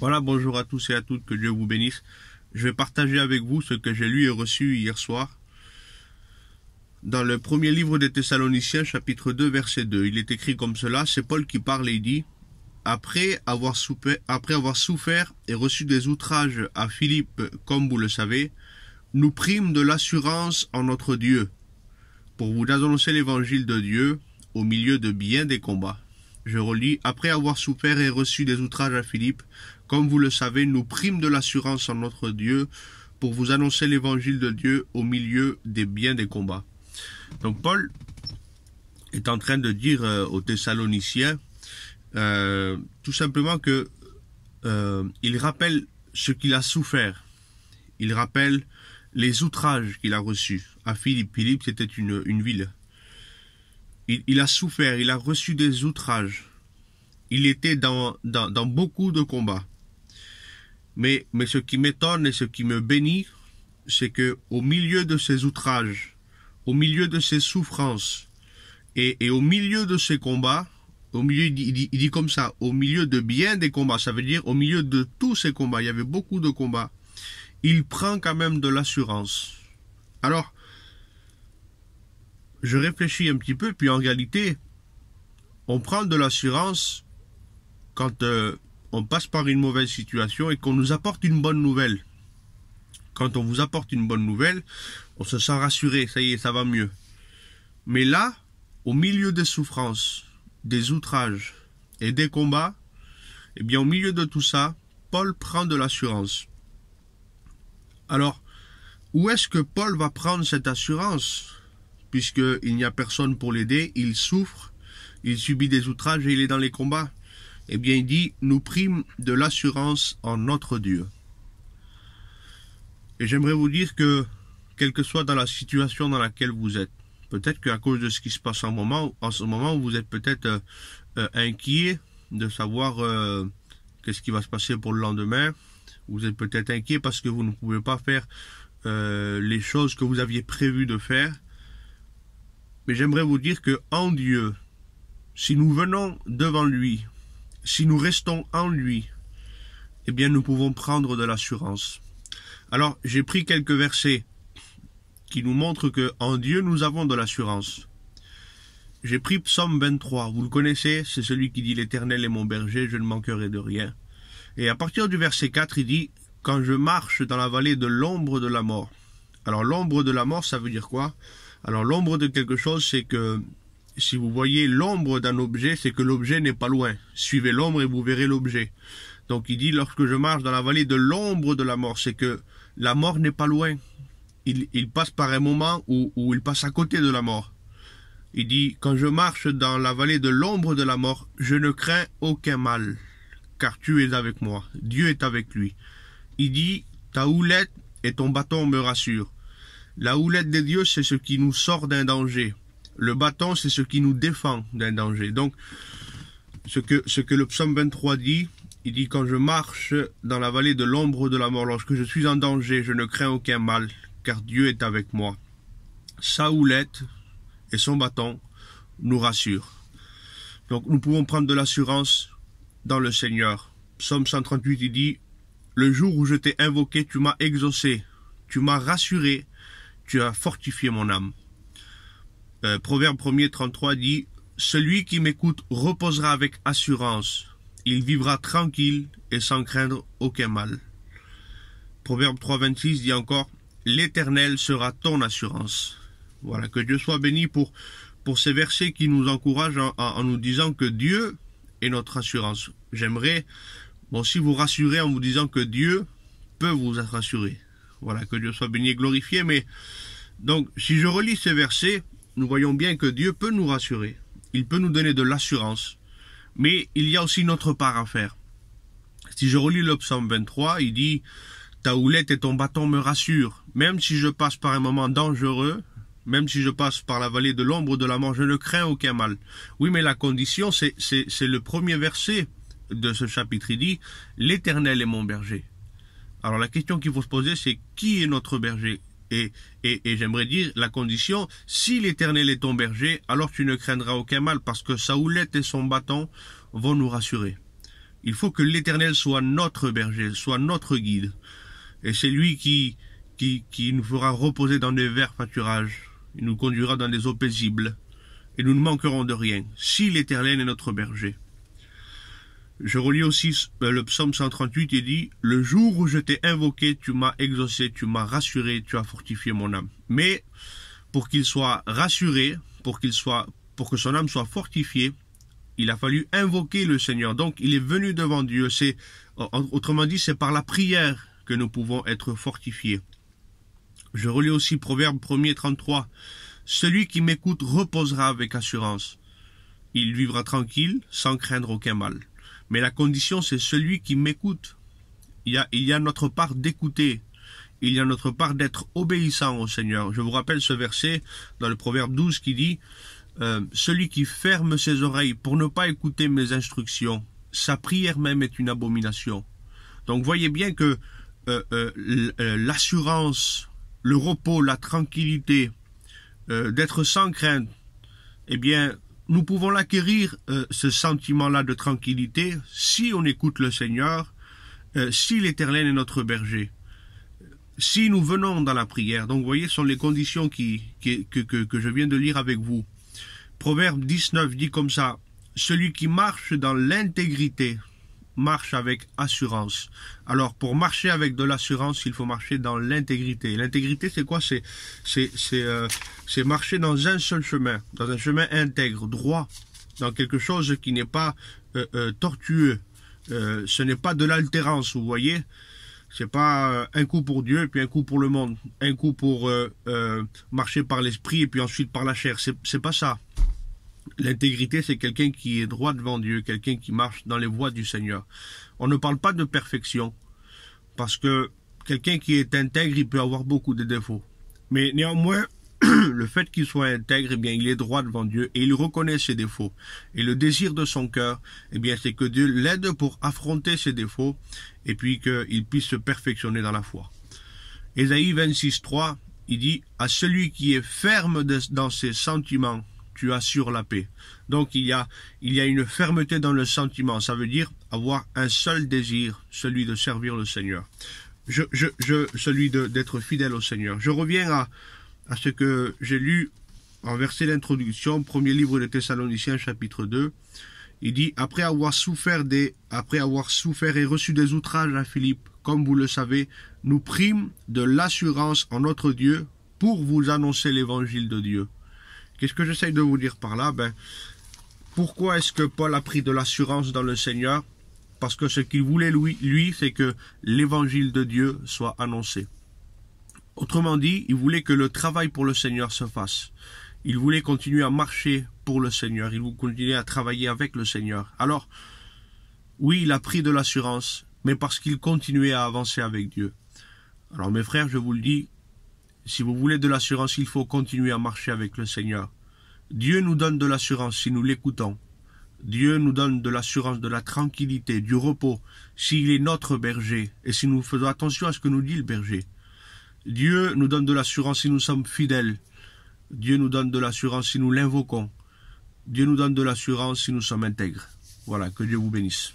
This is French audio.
Voilà, bonjour à tous et à toutes, que Dieu vous bénisse. Je vais partager avec vous ce que j'ai lu et reçu hier soir. Dans le premier livre des Thessaloniciens, chapitre 2, verset 2, il est écrit comme cela, c'est Paul qui parle et dit, après avoir, après avoir souffert et reçu des outrages à Philippe, comme vous le savez, nous prîmes de l'assurance en notre Dieu, pour vous annoncer l'évangile de Dieu au milieu de bien des combats. Je relis, après avoir souffert et reçu des outrages à Philippe, comme vous le savez, nous prîmes de l'assurance en notre Dieu pour vous annoncer l'évangile de Dieu au milieu des biens des combats. Donc Paul est en train de dire euh, aux Thessaloniciens euh, tout simplement que euh, il rappelle ce qu'il a souffert. Il rappelle les outrages qu'il a reçus à Philippe. Philippe, c'était une, ville. Il, a souffert, il a reçu des outrages. Il était dans, dans beaucoup de combats. Mais, ce qui m'étonne et ce qui me bénit, c'est que au milieu de ces outrages, au milieu de ces souffrances, et, au milieu de ces combats, au milieu, il dit, comme ça, au milieu de bien des combats, ça veut dire au milieu de tous ces combats, il y avait beaucoup de combats, il prend quand même de l'assurance. Alors, je réfléchis un petit peu, puis en réalité, on prend de l'assurance quand euh, on passe par une mauvaise situation et qu'on nous apporte une bonne nouvelle. Quand on vous apporte une bonne nouvelle, on se sent rassuré, ça y est, ça va mieux. Mais là, au milieu des souffrances, des outrages et des combats, eh bien au milieu de tout ça, Paul prend de l'assurance. Alors, où est-ce que Paul va prendre cette assurance Puisqu'il n'y a personne pour l'aider, il souffre, il subit des outrages et il est dans les combats eh bien il dit, nous prîmes de l'assurance en notre Dieu. Et j'aimerais vous dire que, quelle que soit dans la situation dans laquelle vous êtes, peut-être qu'à cause de ce qui se passe en, moment, en ce moment, vous êtes peut-être euh, euh, inquiet de savoir euh, qu'est-ce qui va se passer pour le lendemain. Vous êtes peut-être inquiet parce que vous ne pouvez pas faire les choses que vous aviez prévu de faire. Mais j'aimerais vous dire que en Dieu, si nous venons devant lui si nous restons en lui, eh bien nous pouvons prendre de l'assurance. Alors j'ai pris quelques versets qui nous montrent que en Dieu nous avons de l'assurance. J'ai pris Psaume 23, vous le connaissez, c'est celui qui dit L'Éternel est mon berger, je ne manquerai de rien. Et à partir du verset 4, il dit Quand je marche dans la vallée de l'ombre de la mort. Alors l'ombre de la mort, ça veut dire quoi Alors l'ombre de quelque chose, c'est que si vous voyez l'ombre d'un objet, c'est que l'objet n'est pas loin. Suivez l'ombre et vous verrez l'objet. Donc il dit, lorsque je marche dans la vallée de l'ombre de la mort, c'est que la mort n'est pas loin. Il, passe par un moment où, où il passe à côté de la mort. Il dit, quand je marche dans la vallée de l'ombre de la mort, je ne crains aucun mal, car tu es avec moi, Dieu est avec lui. Il dit, ta houlette et ton bâton me rassurent. La houlette des dieux, c'est ce qui nous sort d'un danger. Le bâton, c'est ce qui nous défend d'un danger. Donc, ce que, le psaume 23 dit, il dit quand je marche dans la vallée de l'ombre de la mort, lorsque je suis en danger, je ne crains aucun mal, car Dieu est avec moi. Sa houlette et son bâton nous rassurent. Donc nous pouvons prendre de l'assurance dans le Seigneur. Psaume 138, il dit, Le jour où je t'ai invoqué, tu m'as exaucé, tu m'as rassuré, tu as fortifié mon âme. Euh, Proverbe 1er 33 dit Celui qui m'écoute reposera avec assurance. Il vivra tranquille et sans craindre aucun mal. Proverbe 26 dit encore L'Éternel sera ton assurance. Voilà, que Dieu soit béni pour, pour ces versets qui nous encouragent en, nous disant que Dieu est notre assurance. J'aimerais aussi vous rassurer en vous disant que Dieu peut vous rassurer. Voilà, que Dieu soit béni et glorifié. Mais donc, si je relis ces versets, nous voyons bien que Dieu peut nous rassurer, il peut nous donner de l'assurance, mais il y a aussi notre part à faire. Si je relis le psaume 23, il dit Ta houlette et ton bâton me rassurent, même si je passe par un moment dangereux, même si je passe par la vallée de l'ombre de la mort, je ne crains aucun mal. Oui, mais la condition, c'est le premier verset de ce chapitre. Il dit L'Éternel est mon berger. Alors la question qu'il faut se poser, c'est qui est notre berger et, j'aimerais dire la condition, si l'Éternel est ton berger, alors tu ne craindras aucun mal, parce que sa houlette et son bâton vont nous rassurer. Il faut que l'Éternel soit notre berger, soit notre guide. Et c'est lui qui, qui, qui nous fera reposer dans des verts pâturages. Il nous conduira dans des eaux paisibles. Et nous ne manquerons de rien, si l'Éternel est notre berger. Je relis aussi euh, le psaume 138 et dit Le jour où je t'ai invoqué, tu m'as exaucé, tu m'as rassuré, tu as fortifié mon âme. Mais pour qu'il soit rassuré, pour qu'il soit pour que son âme soit fortifiée, il a fallu invoquer le Seigneur. Donc il est venu devant Dieu. C'est autrement dit, c'est par la prière que nous pouvons être fortifiés. Je relis aussi Proverbe 1er 33. Celui qui m'écoute reposera avec assurance. Il vivra tranquille, sans craindre aucun mal. Mais la condition, c'est celui qui m'écoute. Il y, a, il y a notre part d'écouter. Il y a notre part d'être obéissant au Seigneur. Je vous rappelle ce verset dans le Proverbe 12 qui dit euh, Celui qui ferme ses oreilles pour ne pas écouter mes instructions, sa prière même est une abomination. Donc voyez bien que euh, euh, l'assurance, le repos, la tranquillité, d'être sans crainte, eh bien, nous pouvons l'acquérir, euh, ce sentiment-là de tranquillité, si on écoute le Seigneur, euh, si l'Éternel est notre berger, si nous venons dans la prière. Donc, vous voyez, ce sont les conditions qui, que, que je viens de lire avec vous. Proverbe 19 dit comme ça, Celui qui marche dans l'intégrité, marche avec assurance. Alors pour marcher avec de l'assurance, il faut marcher dans l'intégrité. L'intégrité, c'est quoi C'est c'est euh, marcher dans un seul chemin, dans un chemin intègre, droit, dans quelque chose qui n'est pas euh, euh, tortueux. ce n'est pas de l'altérance, vous voyez. C'est pas un coup pour Dieu puis un coup pour le monde, un coup pour marcher par l'esprit et puis ensuite par la chair. C'est pas ça. L'intégrité, c'est quelqu'un qui est droit devant Dieu, quelqu'un qui marche dans les voies du Seigneur. On ne parle pas de perfection, parce que quelqu'un qui est intègre, il peut avoir beaucoup de défauts. Mais néanmoins, le fait qu'il soit intègre, eh bien, il est droit devant Dieu et il reconnaît ses défauts. Et le désir de son cœur, eh bien, c'est que Dieu l'aide pour affronter ses défauts et puis qu'il puisse se perfectionner dans la foi. Ésaïe 26, il dit, à celui qui est ferme dans ses sentiments, tu assures la paix. Donc il y a, il y a une fermeté dans le sentiment. Ça veut dire avoir un seul désir, celui de servir le Seigneur. Je, je, je celui d'être fidèle au Seigneur. Je reviens à, ce que j'ai lu en verset d'introduction, premier livre de Thessaloniciens, chapitre 2. Il dit, après avoir souffert des, après avoir souffert et reçu des outrages à Philippe, comme vous le savez, nous prîmes de l'assurance en notre Dieu pour vous annoncer l'évangile de Dieu. Qu'est-ce que j'essaye de vous dire par là ben, Pourquoi est-ce que Paul a pris de l'assurance dans le Seigneur Parce que ce qu'il voulait, lui, lui c'est que l'évangile de Dieu soit annoncé. Autrement dit, il voulait que le travail pour le Seigneur se fasse. Il voulait continuer à marcher pour le Seigneur. Il voulait continuer à travailler avec le Seigneur. Alors, oui, il a pris de l'assurance, mais parce qu'il continuait à avancer avec Dieu. Alors mes frères, je vous le dis, si vous voulez de l'assurance, il faut continuer à marcher avec le Seigneur. Dieu nous donne de l'assurance si nous l'écoutons. Dieu nous donne de l'assurance, de la tranquillité, du repos, s'il est notre berger et si nous faisons attention à ce que nous dit le berger. Dieu nous donne de l'assurance si nous sommes fidèles. Dieu nous donne de l'assurance si nous l'invoquons. Dieu nous donne de l'assurance si nous sommes intègres. Voilà, que Dieu vous bénisse.